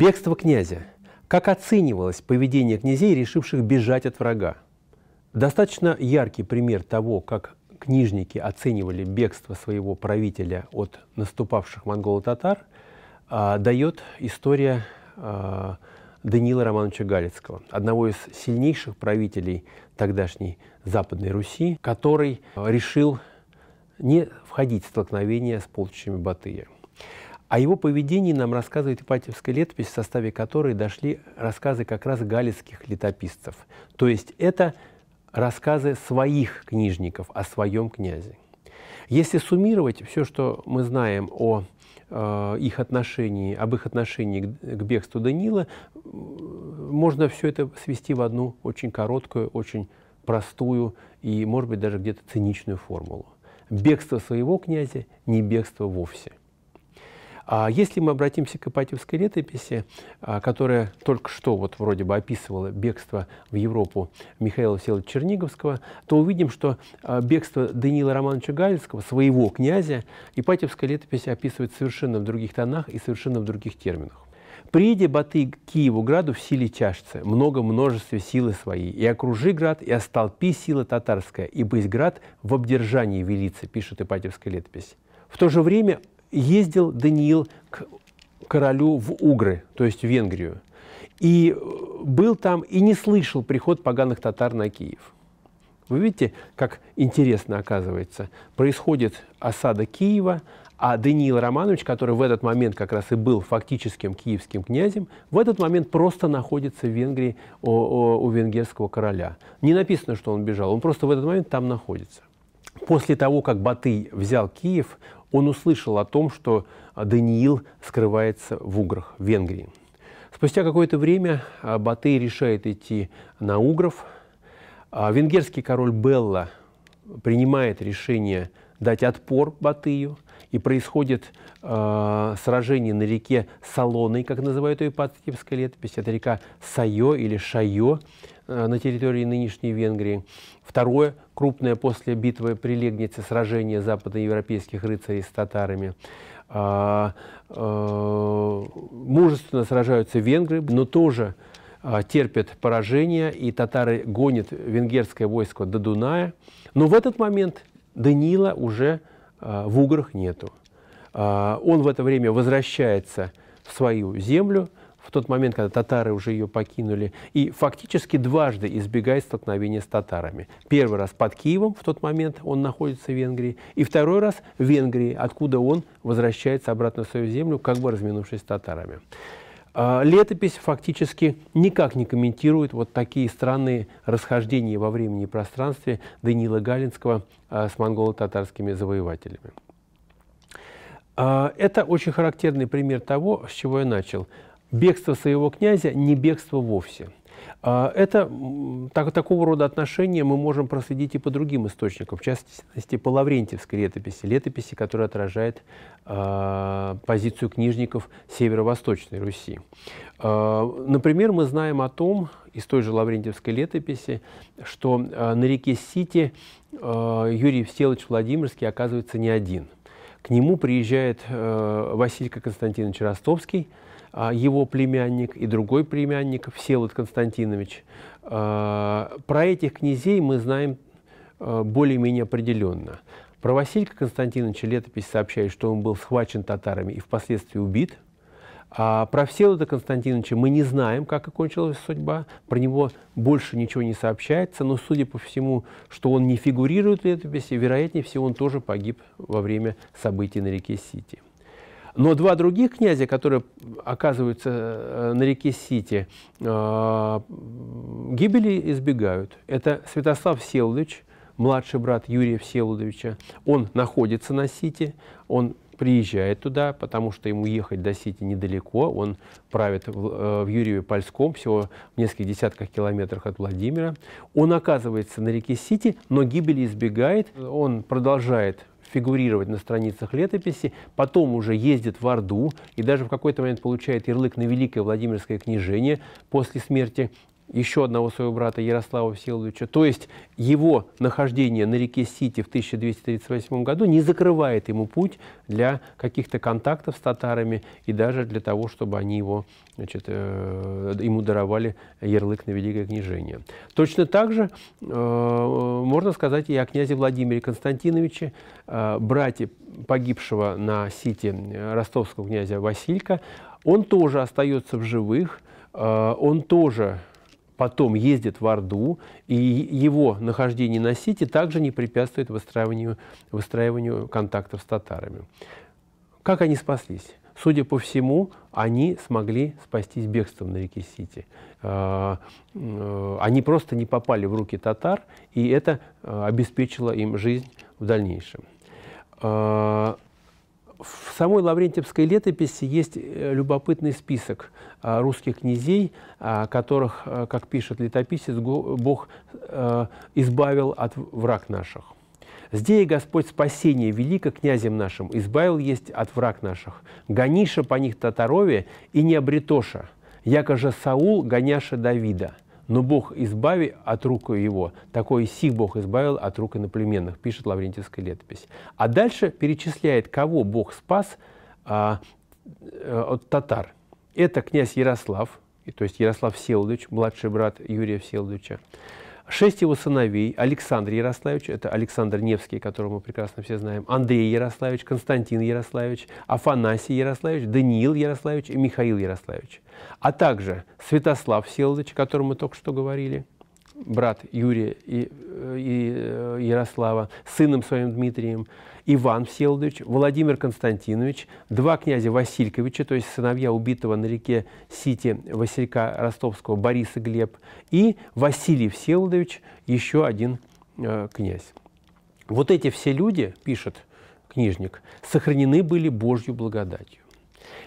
Бегство князя. Как оценивалось поведение князей, решивших бежать от врага? Достаточно яркий пример того, как книжники оценивали бегство своего правителя от наступавших монголо-татар, а, дает история а, Даниила Романовича Галицкого, одного из сильнейших правителей тогдашней Западной Руси, который решил не входить в столкновение с полчищами Батыя. О его поведении нам рассказывает Ипатьевская летопись, в составе которой дошли рассказы как раз галицких летописцев. То есть это рассказы своих книжников о своем князе. Если суммировать все, что мы знаем о э, их отношении, об их отношении к, к бегству Данила, можно все это свести в одну очень короткую, очень простую и, может быть, даже где-то циничную формулу. Бегство своего князя – не бегство вовсе. А если мы обратимся к ипатьевской летописи, а, которая только что вот вроде бы описывала бегство в Европу Михаила Всеволодовича Черниговского, то увидим, что а, бегство Даниила Романовича Галицкого, своего князя, ипатьевская летопись описывает совершенно в других тонах и совершенно в других терминах. «Приди, Баты, к Киеву граду в силе чашцы, много множестве силы своей, и окружи град, и остолпи сила татарская, и быть град в обдержании велится», пишет Ипатьевская летопись. В то же время ездил Даниил к королю в Угры, то есть в Венгрию, и э, был там и не слышал приход поганых татар на Киев. Вы видите, как интересно оказывается. Происходит осада Киева, а Даниил Романович, который в этот момент как раз и был фактическим киевским князем, в этот момент просто находится в Венгрии у венгерского короля. Не написано, что он бежал, он просто в этот момент там находится. После того, как Батый взял Киев, он услышал о том, что а, Даниил скрывается в Уграх, в Венгрии. Спустя какое-то время а, Батый решает идти на Угров. А, венгерский король Белла принимает решение дать отпор Батыю, и происходит э, сражение на реке Салоной, как называют ее по летопись. Это река Сайо или Шайо. Э, на территории нынешней Венгрии. Второе – крупное после битвы при Легнице сражение западноевропейских рыцарей с татарами. А, э, мужественно сражаются венгры, но тоже а, терпят поражение, и татары гонят венгерское войско до Дуная. Но в этот момент Данила уже а, в Уграх нету. Он в это время возвращается в свою землю – в тот момент, когда татары уже ее покинули, и фактически дважды избегает столкновения с татарами. Первый раз под Киевом, в тот момент он находится в Венгрии, и второй раз в Венгрии, откуда он возвращается обратно в свою землю, как бы разминувшись с татарами. А, летопись фактически никак не комментирует вот такие странные расхождения во времени и пространстве Даниила Галинского а, с монголо-татарскими завоевателями. А, это очень характерный пример того, с чего я начал – бегство своего князя не бегство вовсе. А, это так, такого рода отношения мы можем проследить и по другим источникам, в частности по Лаврентьевской летописи, летописи, которая отражает э, позицию книжников северо-восточной Руси. Э, например, мы знаем о том, из той же Лаврентьевской летописи, что э, на реке Сити э, Юрий Всеволодович Владимирский оказывается не один. К нему приезжает э, Василий Константинович Ростовский – а, его племянник и другой племянник, Всеволод Константинович. А, про этих князей мы знаем а, более-менее определенно. Про Василька Константиновича летопись сообщает, что он был схвачен татарами и впоследствии убит. А про Всеволода Константиновича мы не знаем, как окончилась судьба, про него больше ничего не сообщается, но судя по всему, что он не фигурирует в летописи, вероятнее всего он тоже погиб во время событий на реке Сити. Но два других князя, которые оказываются э, на реке Сити, э, гибели избегают. Это Святослав Всеволодович, младший брат Юрия Всеволодовича. Он находится на Сити, он приезжает туда, потому что ему ехать до Сити недалеко. Он правит в, э, в Юрьеве Польском, всего в нескольких десятках километрах от Владимира. Он оказывается на реке Сити, но гибели избегает. Он продолжает фигурировать на страницах летописи, потом уже ездит в Орду и даже в какой-то момент получает ярлык на Великое Владимирское княжение после смерти еще одного своего брата Ярослава Всеволодовича. То есть его нахождение на реке Сити в 1238 году не закрывает ему путь для каких-то контактов с татарами и даже для того, чтобы они его, значит, э, ему даровали ярлык на великое княжение. Точно так же э, можно сказать и о князе Владимире Константиновиче, э, брате погибшего на Сити э, ростовского князя Василька. Он тоже остается в живых, э, он тоже потом ездит в Орду, и его нахождение на Сити также не препятствует выстраиванию, выстраиванию контактов с татарами. Как они спаслись? Судя по всему, они смогли спастись бегством на реке Сити. А, а, они просто не попали в руки татар, и это а, обеспечило им жизнь в дальнейшем. В самой Лаврентьевской летописи есть э, любопытный список Э, русских князей, э, которых, э, как пишет летописец, Бог избавил от враг наших. «Здесь Господь спасение велико князем нашим, избавил есть от враг наших, гониша по них татарове и не обретоша, якоже Саул гоняша Давида» но Бог избави от рук его, такой сих Бог избавил от рук иноплеменных, пишет Лаврентьевская летопись. А дальше перечисляет, кого Бог спас а, от татар – это князь Ярослав, то есть Ярослав Всеволодович, младший брат Юрия Всеволодовича. Шесть его сыновей. Александр Ярославич, это Александр Невский, которого мы прекрасно все знаем. Андрей Ярославич, Константин Ярославич, Афанасий Ярославич, Даниил Ярославич и Михаил Ярославич. А также Святослав Всеволодович, о котором мы только что говорили – брат Юрия и, э, и э, Ярослава, сыном своим Дмитрием, Иван Всеволодович, Владимир Константинович, два князя Васильковича, то есть сыновья убитого на реке Сити Василька Ростовского Бориса Глеб, и Василий Всеволодович, еще один э, князь. Вот эти все люди, пишет книжник, сохранены были Божью благодатью.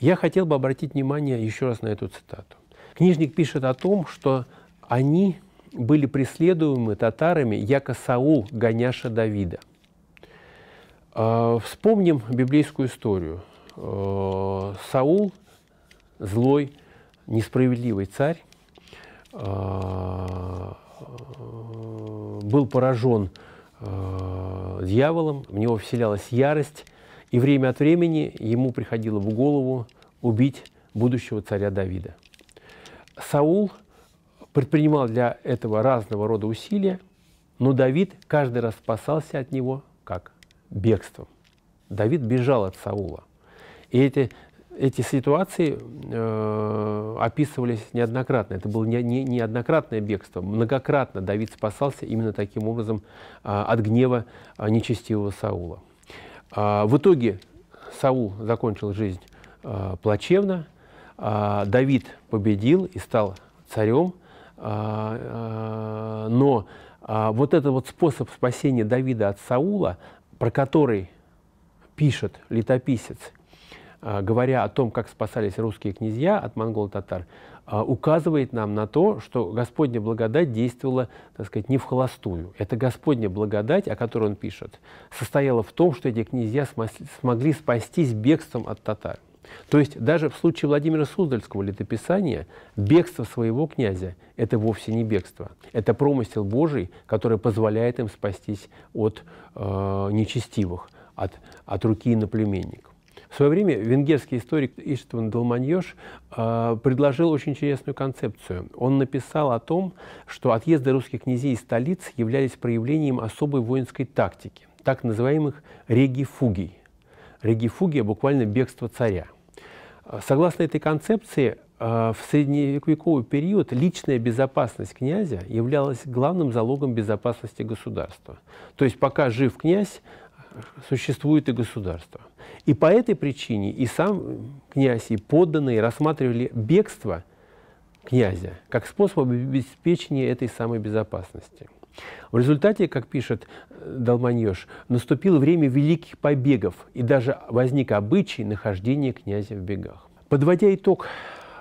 Я хотел бы обратить внимание еще раз на эту цитату. Книжник пишет о том, что они были преследуемы татарами яко Саул, гоняша Давида. А, вспомним библейскую историю. А, Саул, злой, несправедливый царь, а, был поражен дьяволом, в него вселялась ярость, и время от времени ему приходило в голову убить будущего царя Давида. Саул – предпринимал для этого разного рода усилия, но Давид каждый раз спасался от него как? Бегством. Давид бежал от Саула. И эти, эти ситуации э, описывались неоднократно. Это было не, не, неоднократное бегство. Многократно Давид спасался именно таким образом э, от гнева э, нечестивого Саула. Э, в итоге Саул закончил жизнь э, плачевно. Э, Давид победил и стал царем – а, а, но а, вот этот вот способ спасения Давида от Саула, про который пишет летописец, говоря о том, как спасались русские князья от монгол-татар, указывает нам на то, что Господня благодать действовала, так сказать, не в холостую. Это Господня благодать, о которой он пишет, состояла в том, что эти князья смогли спастись бегством от татар. То есть даже в случае Владимира Суздальского летописания бегство своего князя – это вовсе не бегство. Это промысел Божий, который позволяет им спастись от э, нечестивых, от, от руки иноплеменников. В свое время венгерский историк Иштван Долманьош э, предложил очень интересную концепцию. Он написал о том, что отъезды русских князей из столиц являлись проявлением особой воинской тактики, так называемых регифугий. Регифугия буквально бегство царя. Э, согласно этой концепции, э, в средневековый период личная безопасность князя являлась главным залогом безопасности государства. То есть пока жив князь, существует и государство. И по этой причине и сам князь, и подданные рассматривали бегство князя как способ обеспечения этой самой безопасности. В результате, как пишет э, Долманьеш, наступило время великих побегов, и даже возник обычай нахождения князя в бегах. Подводя итог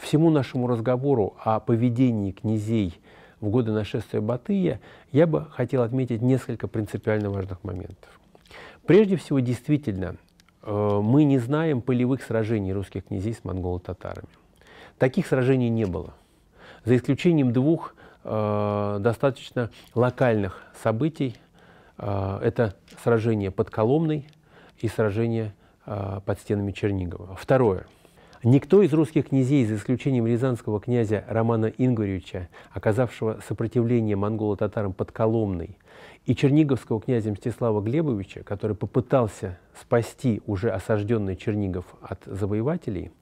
всему нашему разговору о поведении князей в годы нашествия Батыя, я бы хотел отметить несколько принципиально важных моментов. Прежде всего, действительно, э, мы не знаем полевых сражений русских князей с монголо-татарами. Таких сражений не было, за исключением двух – Э, достаточно локальных событий. Э, это сражение под Коломной и сражение э, под стенами Чернигова. Второе. Никто из русских князей, за исключением рязанского князя Романа Ингваревича, оказавшего сопротивление монголо-татарам под Коломной, и черниговского князя Мстислава Глебовича, который попытался спасти уже осажденный Чернигов от завоевателей,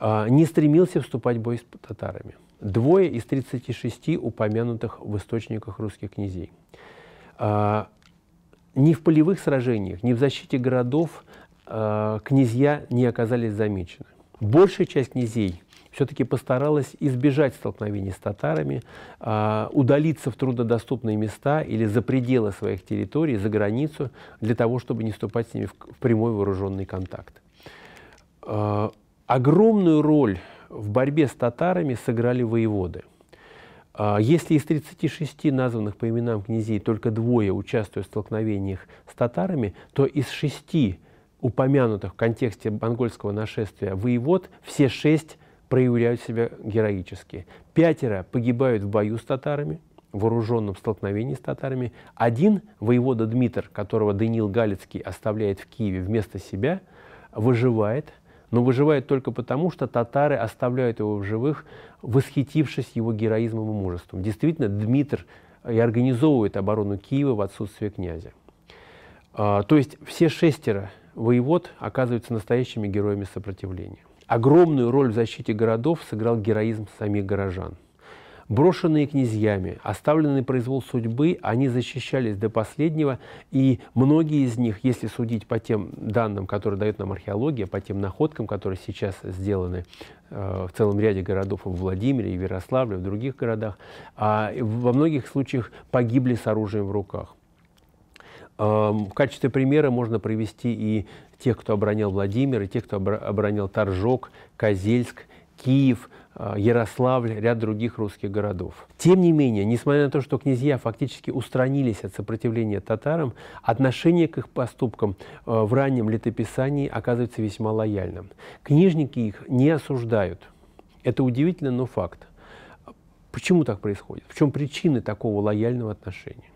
не стремился вступать в бой с татарами двое из 36 упомянутых в источниках русских князей. А, ни в полевых сражениях, ни в защите городов а, князья не оказались замечены. Большая часть князей все-таки постаралась избежать столкновений с татарами, а, удалиться в труднодоступные места или за пределы своих территорий, за границу, для того, чтобы не вступать с ними в, в прямой вооруженный контакт. А, огромную роль в борьбе с татарами сыграли воеводы. А, если из 36 названных по именам князей только двое участвуют в столкновениях с татарами, то из шести упомянутых в контексте монгольского нашествия воевод все шесть проявляют себя героически. Пятеро погибают в бою с татарами, в вооруженном столкновении с татарами. Один, воевода Дмитр, которого Даниил Галицкий оставляет в Киеве вместо себя, выживает – но выживает только потому, что татары оставляют его в живых, восхитившись его героизмом и мужеством. Действительно, Дмитр э, и организовывает оборону Киева в отсутствие князя. А, то есть все шестеро воевод оказываются настоящими героями сопротивления. Огромную роль в защите городов сыграл героизм самих горожан – Брошенные князьями, оставленные произвол судьбы, они защищались до последнего, и многие из них, если судить по тем данным, которые дает нам археология, по тем находкам, которые сейчас сделаны э, в целом ряде городов в Владимире, и в Ярославле, в других городах, а во многих случаях погибли с оружием в руках. Эм, в качестве примера можно привести и тех, кто оборонял Владимир, и тех, кто оборонял Торжок, Козельск – Киев, э, Ярославль, ряд других русских городов. Тем не менее, несмотря на то, что князья фактически устранились от сопротивления татарам, отношение к их поступкам э, в раннем летописании оказывается весьма лояльным. Книжники их не осуждают. Это удивительно, но факт. Почему так происходит? В чем причины такого лояльного отношения?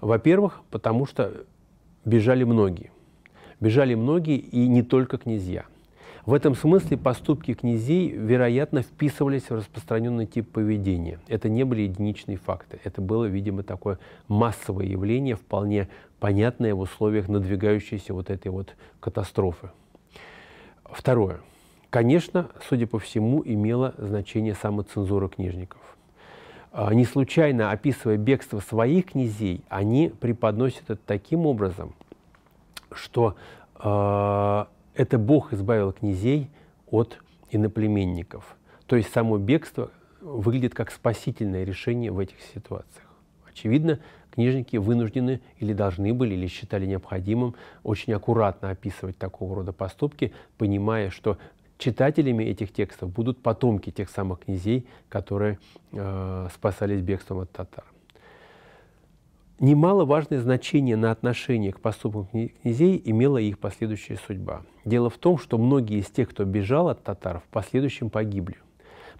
Во-первых, потому что бежали многие. Бежали многие и не только князья. В этом смысле поступки князей, вероятно, вписывались в распространенный тип поведения. Это не были единичные факты. Это было, видимо, такое массовое явление, вполне понятное в условиях надвигающейся вот этой вот катастрофы. Второе. Конечно, судя по всему, имело значение самоцензура книжников а, – не случайно описывая бегство своих князей, они преподносят это таким образом, что э, это Бог избавил князей от иноплеменников. То есть само бегство выглядит как спасительное решение в этих ситуациях. Очевидно, книжники вынуждены или должны были, или считали необходимым очень аккуратно описывать такого рода поступки, понимая, что читателями этих текстов будут потомки тех самых князей, которые э, спасались бегством от татар. Немаловажное значение на отношение к поступкам князей имела их последующая судьба. Дело в том, что многие из тех, кто бежал от татар, в последующем погибли.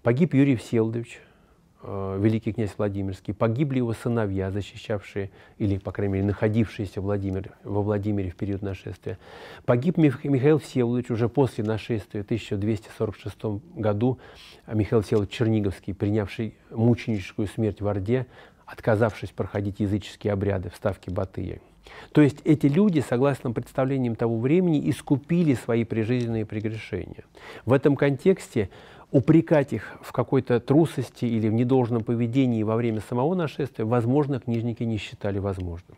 Погиб Юрий Всеволодович, э, великий князь Владимирский, погибли его сыновья, защищавшие, или, по крайней мере, находившиеся в Владимир, во Владимире в период нашествия. Погиб Михаил Всеволодович уже после нашествия в 1246 году, а Михаил Всеволодович Черниговский, принявший мученическую смерть в Орде, отказавшись проходить языческие обряды в Ставке Батыя. То есть эти люди, согласно представлениям того времени, искупили свои прижизненные прегрешения. В этом контексте упрекать их в какой-то трусости или в недолжном поведении во время самого нашествия, возможно, книжники не считали возможным.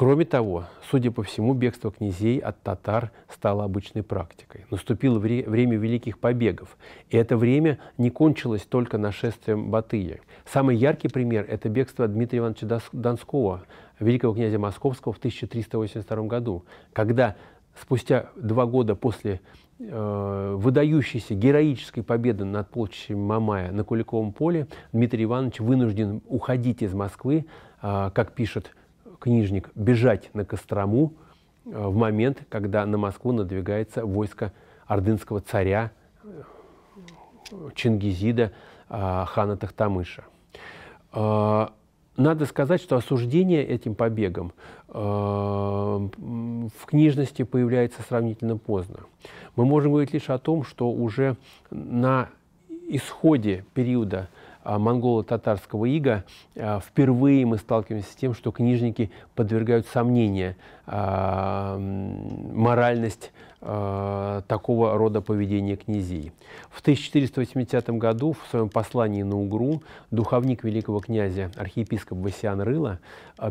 Кроме того, судя по всему, бегство князей от татар стало обычной практикой. Наступило вре время великих побегов. И это время не кончилось только нашествием Батыя. Самый яркий пример – это бегство Дмитрия Ивановича Донского, великого князя Московского в 1382 году, когда спустя два года после э, выдающейся героической победы над полчищем Мамая на Куликовом поле Дмитрий Иванович вынужден уходить из Москвы, э, как пишет книжник бежать на Кострому э, в момент, когда на Москву надвигается войско ордынского царя э, Чингизида э, хана Тахтамыша. Надо сказать, что осуждение этим побегом в книжности появляется сравнительно поздно. Мы можем говорить лишь о том, что уже на исходе периода а, монголо-татарского ига а, впервые мы сталкиваемся с тем, что книжники подвергают сомнения а, моральность такого рода поведения князей. В 1480 году в своем послании на Угру духовник великого князя, архиепископ Васян Рыла,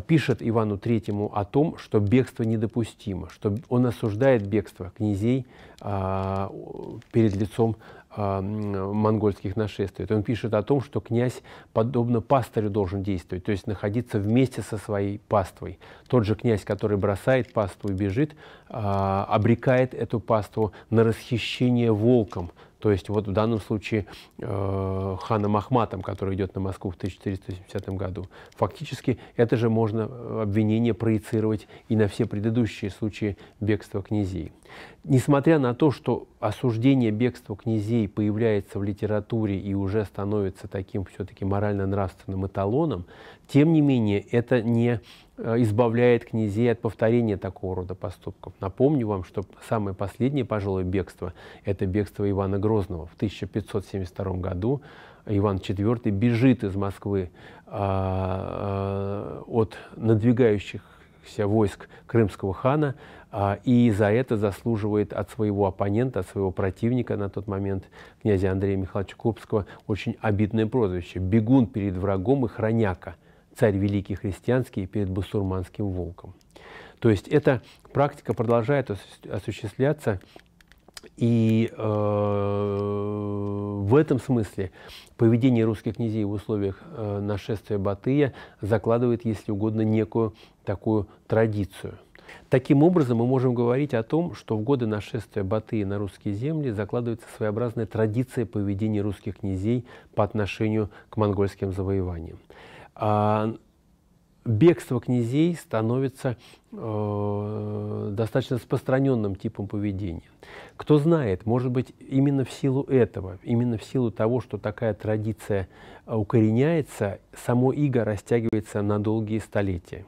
пишет Ивану III о том, что бегство недопустимо, что он осуждает бегство князей перед лицом а, монгольских нашествий. Он пишет о том, что князь, подобно пастырю, должен действовать, то есть находиться вместе со своей паствой. Тот же князь, который бросает паству и бежит, а, обрекает эту паству на расхищение волком, то есть вот в данном случае э, ханом Ахматом, который идет на Москву в 1470 году. Фактически это же можно э, обвинение проецировать и на все предыдущие случаи бегства князей. Несмотря на то, что осуждение бегства князей появляется в литературе и уже становится таким все-таки морально-нравственным эталоном, тем не менее это не э, избавляет князей от повторения такого рода поступков. Напомню вам, что самое последнее, пожалуй, бегство – это бегство Ивана Грозного. В 1572 году Иван IV бежит из Москвы а, а, от надвигающихся войск крымского хана, а, и за это заслуживает от своего оппонента, от своего противника на тот момент, князя Андрея Михайловича Крупского, очень обидное прозвище «Бегун перед врагом и храняка царь великий христианский перед бусурманским волком». То есть эта практика продолжает осуществляться, и э, в этом смысле поведение русских князей в условиях э, нашествия Батыя закладывает, если угодно, некую такую традицию – Таким образом, мы можем говорить о том, что в годы нашествия Батыя на русские земли закладывается своеобразная традиция поведения русских князей по отношению к монгольским завоеваниям. А бегство князей становится э, достаточно распространенным типом поведения. Кто знает, может быть, именно в силу этого, именно в силу того, что такая традиция укореняется, само иго растягивается на долгие столетия.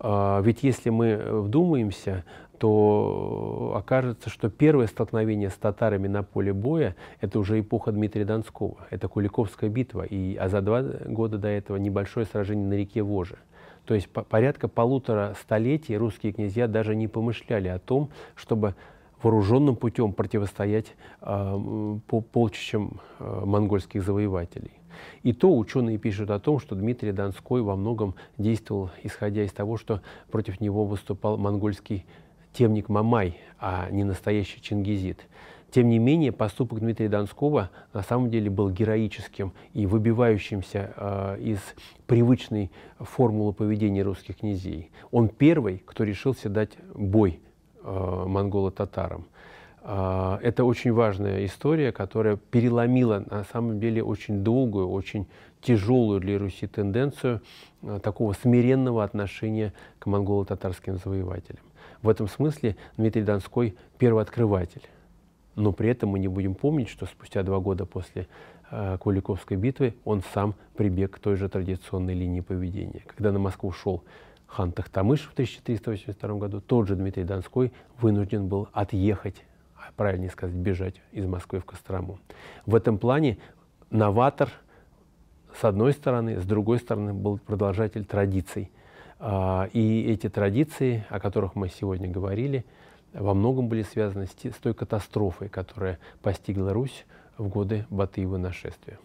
А, ведь если мы э, вдумаемся, то окажется, что первое столкновение с татарами на поле боя – это уже эпоха Дмитрия Донского. Это Куликовская битва, и, а за два года до этого небольшое сражение на реке Вожа. То есть по порядка полутора столетий русские князья даже не помышляли о том, чтобы вооруженным путем противостоять э, по полчищам э, монгольских завоевателей. И то ученые пишут о том, что Дмитрий Донской во многом действовал, исходя из того, что против него выступал монгольский темник Мамай, а не настоящий чингизит. Тем не менее, поступок Дмитрия Донского на самом деле был героическим и выбивающимся э, из привычной формулы поведения русских князей. Он первый, кто решился дать бой э, монголо-татарам. А, это очень важная история, которая переломила на самом деле очень долгую, очень тяжелую для Руси тенденцию а, такого смиренного отношения к монголо-татарским завоевателям. В этом смысле Дмитрий Донской – первооткрыватель. Но при этом мы не будем помнить, что спустя два года после а, Куликовской битвы он сам прибег к той же традиционной линии поведения. Когда на Москву шел хан Тахтамыш в 1382 году, тот же Дмитрий Донской вынужден был отъехать правильнее сказать, бежать из Москвы в Кострому. В этом плане новатор, с одной стороны, с другой стороны, был продолжатель традиций. А, и эти традиции, о которых мы сегодня говорили, во многом были связаны с той катастрофой, которая постигла Русь в годы Батыева нашествия.